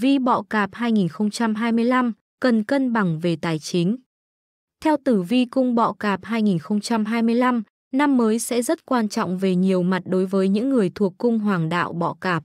vi bọ cạp 2025 cần cân bằng về tài chính. Theo tử vi cung bọ cạp 2025, năm mới sẽ rất quan trọng về nhiều mặt đối với những người thuộc cung hoàng đạo bọ cạp.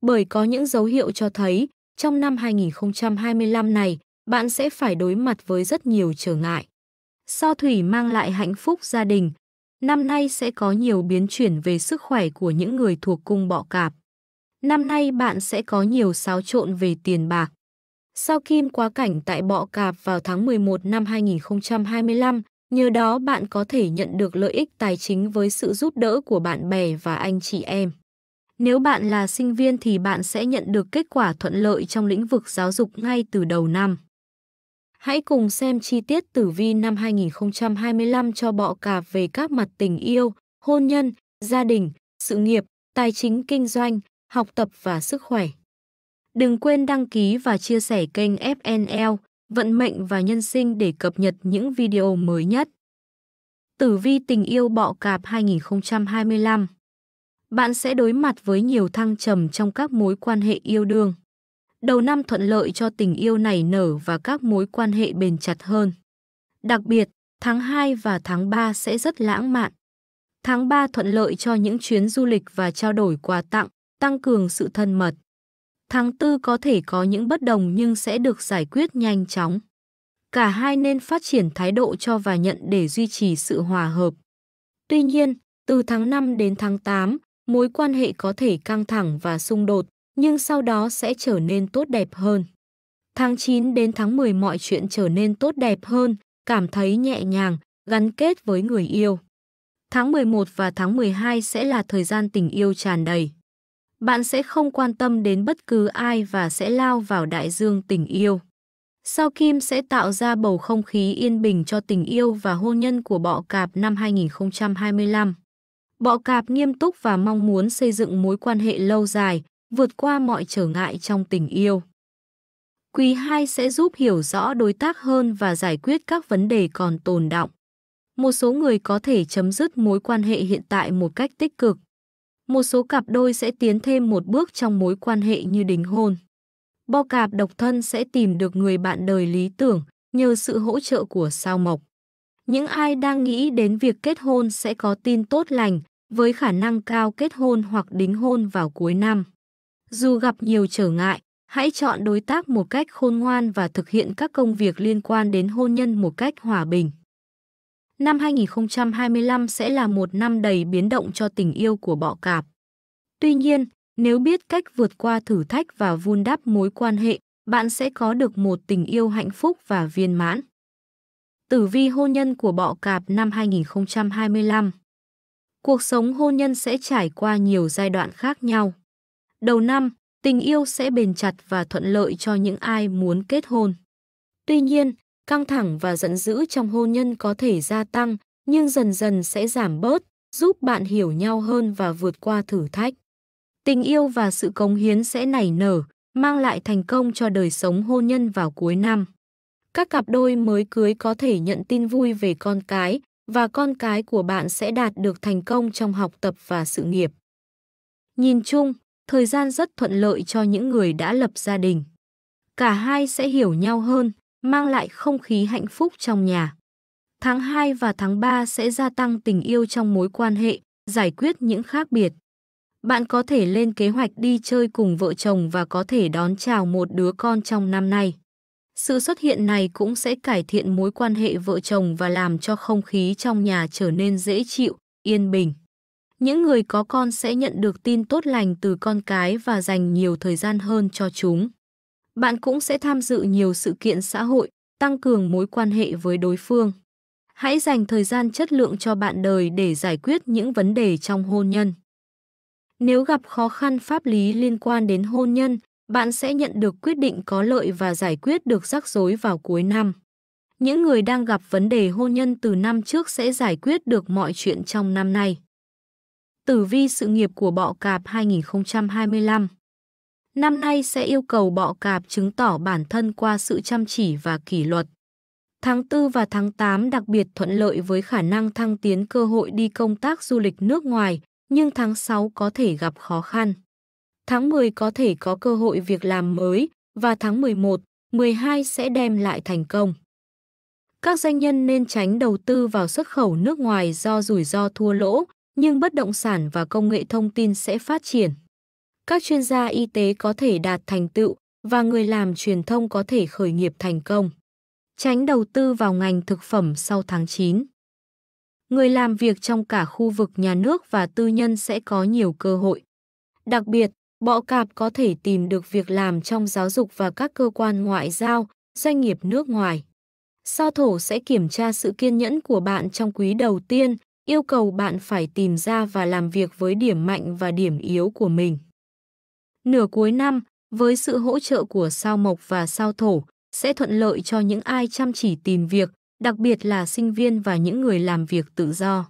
Bởi có những dấu hiệu cho thấy, trong năm 2025 này, bạn sẽ phải đối mặt với rất nhiều trở ngại. Sao thủy mang lại hạnh phúc gia đình, năm nay sẽ có nhiều biến chuyển về sức khỏe của những người thuộc cung bọ cạp. Năm nay bạn sẽ có nhiều xáo trộn về tiền bạc. Sao Kim quá cảnh tại Bọ Cạp vào tháng 11 năm 2025, nhờ đó bạn có thể nhận được lợi ích tài chính với sự giúp đỡ của bạn bè và anh chị em. Nếu bạn là sinh viên thì bạn sẽ nhận được kết quả thuận lợi trong lĩnh vực giáo dục ngay từ đầu năm. Hãy cùng xem chi tiết tử vi năm 2025 cho bọ cạp về các mặt tình yêu, hôn nhân, gia đình, sự nghiệp, tài chính kinh doanh, học tập và sức khỏe. Đừng quên đăng ký và chia sẻ kênh FNL, Vận mệnh và Nhân sinh để cập nhật những video mới nhất. Tử vi tình yêu bọ cạp 2025 Bạn sẽ đối mặt với nhiều thăng trầm trong các mối quan hệ yêu đương. Đầu năm thuận lợi cho tình yêu này nở và các mối quan hệ bền chặt hơn. Đặc biệt, tháng 2 và tháng 3 sẽ rất lãng mạn. Tháng 3 thuận lợi cho những chuyến du lịch và trao đổi quà tặng, tăng cường sự thân mật. Tháng tư có thể có những bất đồng nhưng sẽ được giải quyết nhanh chóng. Cả hai nên phát triển thái độ cho và nhận để duy trì sự hòa hợp. Tuy nhiên, từ tháng 5 đến tháng 8, mối quan hệ có thể căng thẳng và xung đột, nhưng sau đó sẽ trở nên tốt đẹp hơn. Tháng 9 đến tháng 10 mọi chuyện trở nên tốt đẹp hơn, cảm thấy nhẹ nhàng, gắn kết với người yêu. Tháng 11 và tháng 12 sẽ là thời gian tình yêu tràn đầy bạn sẽ không quan tâm đến bất cứ ai và sẽ lao vào đại dương tình yêu. Sao Kim sẽ tạo ra bầu không khí yên bình cho tình yêu và hôn nhân của bọ cạp năm 2025. Bọ cạp nghiêm túc và mong muốn xây dựng mối quan hệ lâu dài, vượt qua mọi trở ngại trong tình yêu. Quý 2 sẽ giúp hiểu rõ đối tác hơn và giải quyết các vấn đề còn tồn động. Một số người có thể chấm dứt mối quan hệ hiện tại một cách tích cực, một số cặp đôi sẽ tiến thêm một bước trong mối quan hệ như đính hôn. Bo cạp độc thân sẽ tìm được người bạn đời lý tưởng nhờ sự hỗ trợ của sao mộc. Những ai đang nghĩ đến việc kết hôn sẽ có tin tốt lành với khả năng cao kết hôn hoặc đính hôn vào cuối năm. Dù gặp nhiều trở ngại, hãy chọn đối tác một cách khôn ngoan và thực hiện các công việc liên quan đến hôn nhân một cách hòa bình năm 2025 sẽ là một năm đầy biến động cho tình yêu của bọ cạp. Tuy nhiên, nếu biết cách vượt qua thử thách và vun đắp mối quan hệ, bạn sẽ có được một tình yêu hạnh phúc và viên mãn. Tử vi hôn nhân của bọ cạp năm 2025 Cuộc sống hôn nhân sẽ trải qua nhiều giai đoạn khác nhau. Đầu năm, tình yêu sẽ bền chặt và thuận lợi cho những ai muốn kết hôn. Tuy nhiên, căng thẳng và giận dữ trong hôn nhân có thể gia tăng, nhưng dần dần sẽ giảm bớt, giúp bạn hiểu nhau hơn và vượt qua thử thách. Tình yêu và sự cống hiến sẽ nảy nở, mang lại thành công cho đời sống hôn nhân vào cuối năm. Các cặp đôi mới cưới có thể nhận tin vui về con cái và con cái của bạn sẽ đạt được thành công trong học tập và sự nghiệp. Nhìn chung, thời gian rất thuận lợi cho những người đã lập gia đình. Cả hai sẽ hiểu nhau hơn, mang lại không khí hạnh phúc trong nhà. Tháng 2 và tháng 3 sẽ gia tăng tình yêu trong mối quan hệ, giải quyết những khác biệt. Bạn có thể lên kế hoạch đi chơi cùng vợ chồng và có thể đón chào một đứa con trong năm nay. Sự xuất hiện này cũng sẽ cải thiện mối quan hệ vợ chồng và làm cho không khí trong nhà trở nên dễ chịu, yên bình. Những người có con sẽ nhận được tin tốt lành từ con cái và dành nhiều thời gian hơn cho chúng bạn cũng sẽ tham dự nhiều sự kiện xã hội, tăng cường mối quan hệ với đối phương. Hãy dành thời gian chất lượng cho bạn đời để giải quyết những vấn đề trong hôn nhân. Nếu gặp khó khăn pháp lý liên quan đến hôn nhân, bạn sẽ nhận được quyết định có lợi và giải quyết được rắc rối vào cuối năm. Những người đang gặp vấn đề hôn nhân từ năm trước sẽ giải quyết được mọi chuyện trong năm nay. Tử vi sự nghiệp của bọ cạp 2025 năm nay sẽ yêu cầu bọ cạp chứng tỏ bản thân qua sự chăm chỉ và kỷ luật. Tháng 4 và tháng 8 đặc biệt thuận lợi với khả năng thăng tiến cơ hội đi công tác du lịch nước ngoài, nhưng tháng 6 có thể gặp khó khăn. Tháng 10 có thể có cơ hội việc làm mới và tháng 11, 12 sẽ đem lại thành công. Các doanh nhân nên tránh đầu tư vào xuất khẩu nước ngoài do rủi ro thua lỗ, nhưng bất động sản và công nghệ thông tin sẽ phát triển các chuyên gia y tế có thể đạt thành tựu và người làm truyền thông có thể khởi nghiệp thành công. Tránh đầu tư vào ngành thực phẩm sau tháng 9. Người làm việc trong cả khu vực nhà nước và tư nhân sẽ có nhiều cơ hội. Đặc biệt, bọ cạp có thể tìm được việc làm trong giáo dục và các cơ quan ngoại giao, doanh nghiệp nước ngoài. Sao thổ sẽ kiểm tra sự kiên nhẫn của bạn trong quý đầu tiên, yêu cầu bạn phải tìm ra và làm việc với điểm mạnh và điểm yếu của mình. Nửa cuối năm, với sự hỗ trợ của sao mộc và sao thổ, sẽ thuận lợi cho những ai chăm chỉ tìm việc, đặc biệt là sinh viên và những người làm việc tự do.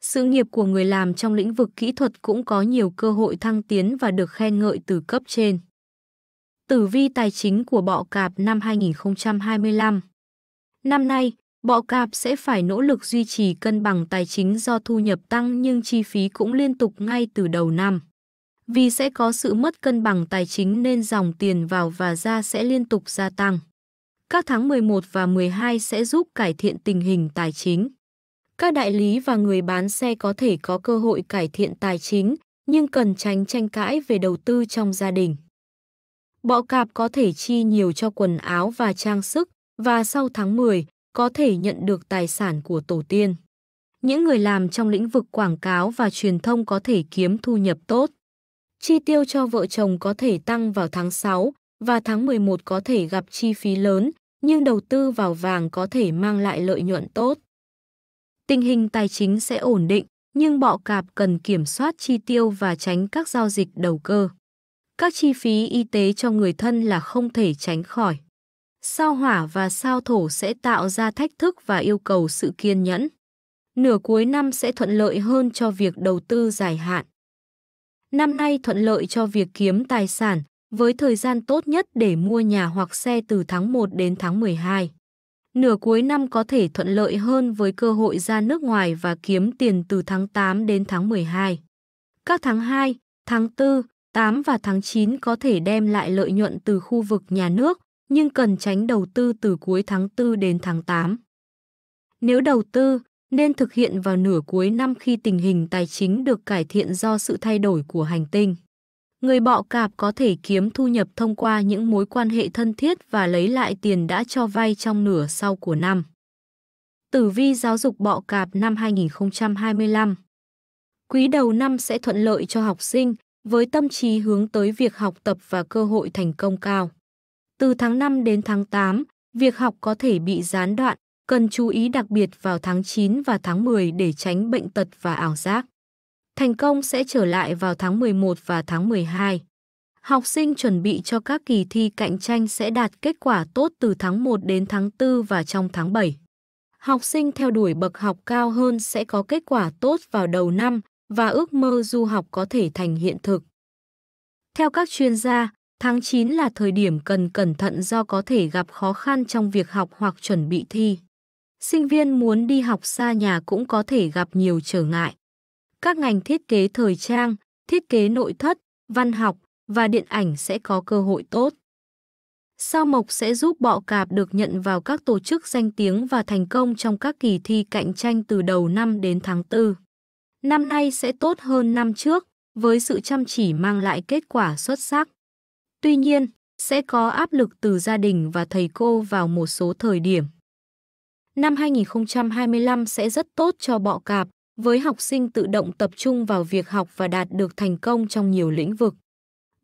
Sự nghiệp của người làm trong lĩnh vực kỹ thuật cũng có nhiều cơ hội thăng tiến và được khen ngợi từ cấp trên. Tử vi tài chính của bọ cạp năm 2025 Năm nay, bọ cạp sẽ phải nỗ lực duy trì cân bằng tài chính do thu nhập tăng nhưng chi phí cũng liên tục ngay từ đầu năm. Vì sẽ có sự mất cân bằng tài chính nên dòng tiền vào và ra sẽ liên tục gia tăng. Các tháng 11 và 12 sẽ giúp cải thiện tình hình tài chính. Các đại lý và người bán xe có thể có cơ hội cải thiện tài chính, nhưng cần tránh tranh cãi về đầu tư trong gia đình. Bọ cạp có thể chi nhiều cho quần áo và trang sức, và sau tháng 10, có thể nhận được tài sản của tổ tiên. Những người làm trong lĩnh vực quảng cáo và truyền thông có thể kiếm thu nhập tốt chi tiêu cho vợ chồng có thể tăng vào tháng 6 và tháng 11 có thể gặp chi phí lớn, nhưng đầu tư vào vàng có thể mang lại lợi nhuận tốt. Tình hình tài chính sẽ ổn định, nhưng bọ cạp cần kiểm soát chi tiêu và tránh các giao dịch đầu cơ. Các chi phí y tế cho người thân là không thể tránh khỏi. Sao hỏa và sao thổ sẽ tạo ra thách thức và yêu cầu sự kiên nhẫn. Nửa cuối năm sẽ thuận lợi hơn cho việc đầu tư dài hạn. Năm nay thuận lợi cho việc kiếm tài sản, với thời gian tốt nhất để mua nhà hoặc xe từ tháng 1 đến tháng 12. Nửa cuối năm có thể thuận lợi hơn với cơ hội ra nước ngoài và kiếm tiền từ tháng 8 đến tháng 12. Các tháng 2, tháng 4, 8 và tháng 9 có thể đem lại lợi nhuận từ khu vực nhà nước, nhưng cần tránh đầu tư từ cuối tháng 4 đến tháng 8. Nếu đầu tư, nên thực hiện vào nửa cuối năm khi tình hình tài chính được cải thiện do sự thay đổi của hành tinh. Người bọ cạp có thể kiếm thu nhập thông qua những mối quan hệ thân thiết và lấy lại tiền đã cho vay trong nửa sau của năm. Tử vi giáo dục bọ cạp năm 2025 Quý đầu năm sẽ thuận lợi cho học sinh, với tâm trí hướng tới việc học tập và cơ hội thành công cao. Từ tháng 5 đến tháng 8, việc học có thể bị gián đoạn, cần chú ý đặc biệt vào tháng 9 và tháng 10 để tránh bệnh tật và ảo giác. Thành công sẽ trở lại vào tháng 11 và tháng 12. Học sinh chuẩn bị cho các kỳ thi cạnh tranh sẽ đạt kết quả tốt từ tháng 1 đến tháng 4 và trong tháng 7. Học sinh theo đuổi bậc học cao hơn sẽ có kết quả tốt vào đầu năm và ước mơ du học có thể thành hiện thực. Theo các chuyên gia, tháng 9 là thời điểm cần cẩn thận do có thể gặp khó khăn trong việc học hoặc chuẩn bị thi sinh viên muốn đi học xa nhà cũng có thể gặp nhiều trở ngại. Các ngành thiết kế thời trang, thiết kế nội thất, văn học và điện ảnh sẽ có cơ hội tốt. Sao mộc sẽ giúp bọ cạp được nhận vào các tổ chức danh tiếng và thành công trong các kỳ thi cạnh tranh từ đầu năm đến tháng 4. Năm nay sẽ tốt hơn năm trước, với sự chăm chỉ mang lại kết quả xuất sắc. Tuy nhiên, sẽ có áp lực từ gia đình và thầy cô vào một số thời điểm. Năm 2025 sẽ rất tốt cho bọ cạp, với học sinh tự động tập trung vào việc học và đạt được thành công trong nhiều lĩnh vực.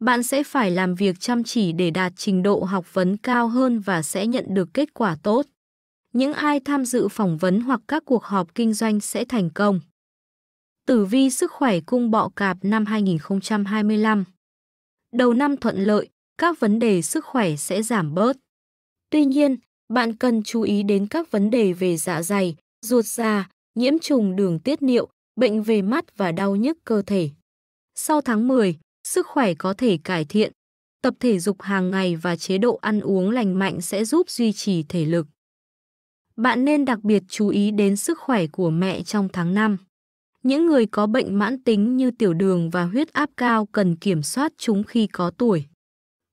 Bạn sẽ phải làm việc chăm chỉ để đạt trình độ học vấn cao hơn và sẽ nhận được kết quả tốt. Những ai tham dự phỏng vấn hoặc các cuộc họp kinh doanh sẽ thành công. Tử vi sức khỏe cung bọ cạp năm 2025 Đầu năm thuận lợi, các vấn đề sức khỏe sẽ giảm bớt. Tuy nhiên, bạn cần chú ý đến các vấn đề về dạ dày, ruột già, nhiễm trùng đường tiết niệu, bệnh về mắt và đau nhức cơ thể. Sau tháng 10, sức khỏe có thể cải thiện. Tập thể dục hàng ngày và chế độ ăn uống lành mạnh sẽ giúp duy trì thể lực. Bạn nên đặc biệt chú ý đến sức khỏe của mẹ trong tháng 5. Những người có bệnh mãn tính như tiểu đường và huyết áp cao cần kiểm soát chúng khi có tuổi.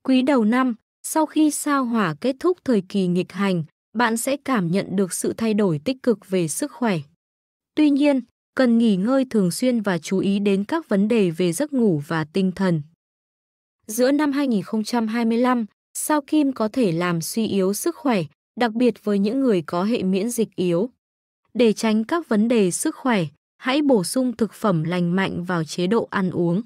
Quý đầu năm, sau khi sao hỏa kết thúc thời kỳ nghịch hành, bạn sẽ cảm nhận được sự thay đổi tích cực về sức khỏe. Tuy nhiên, cần nghỉ ngơi thường xuyên và chú ý đến các vấn đề về giấc ngủ và tinh thần. Giữa năm 2025, sao kim có thể làm suy yếu sức khỏe, đặc biệt với những người có hệ miễn dịch yếu. Để tránh các vấn đề sức khỏe, hãy bổ sung thực phẩm lành mạnh vào chế độ ăn uống.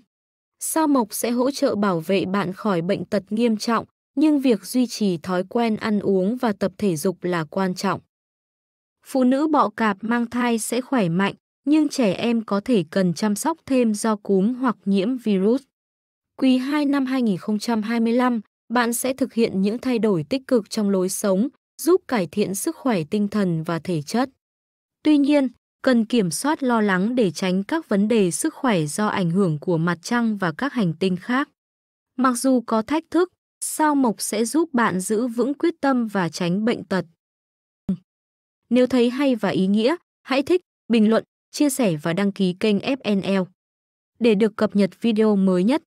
Sao mộc sẽ hỗ trợ bảo vệ bạn khỏi bệnh tật nghiêm trọng, nhưng việc duy trì thói quen ăn uống và tập thể dục là quan trọng. Phụ nữ bọ cạp mang thai sẽ khỏe mạnh, nhưng trẻ em có thể cần chăm sóc thêm do cúm hoặc nhiễm virus. Quý 2 năm 2025, bạn sẽ thực hiện những thay đổi tích cực trong lối sống, giúp cải thiện sức khỏe tinh thần và thể chất. Tuy nhiên, cần kiểm soát lo lắng để tránh các vấn đề sức khỏe do ảnh hưởng của mặt trăng và các hành tinh khác. Mặc dù có thách thức, Sao mộc sẽ giúp bạn giữ vững quyết tâm và tránh bệnh tật. Ừ. Nếu thấy hay và ý nghĩa, hãy thích, bình luận, chia sẻ và đăng ký kênh FNL để được cập nhật video mới nhất.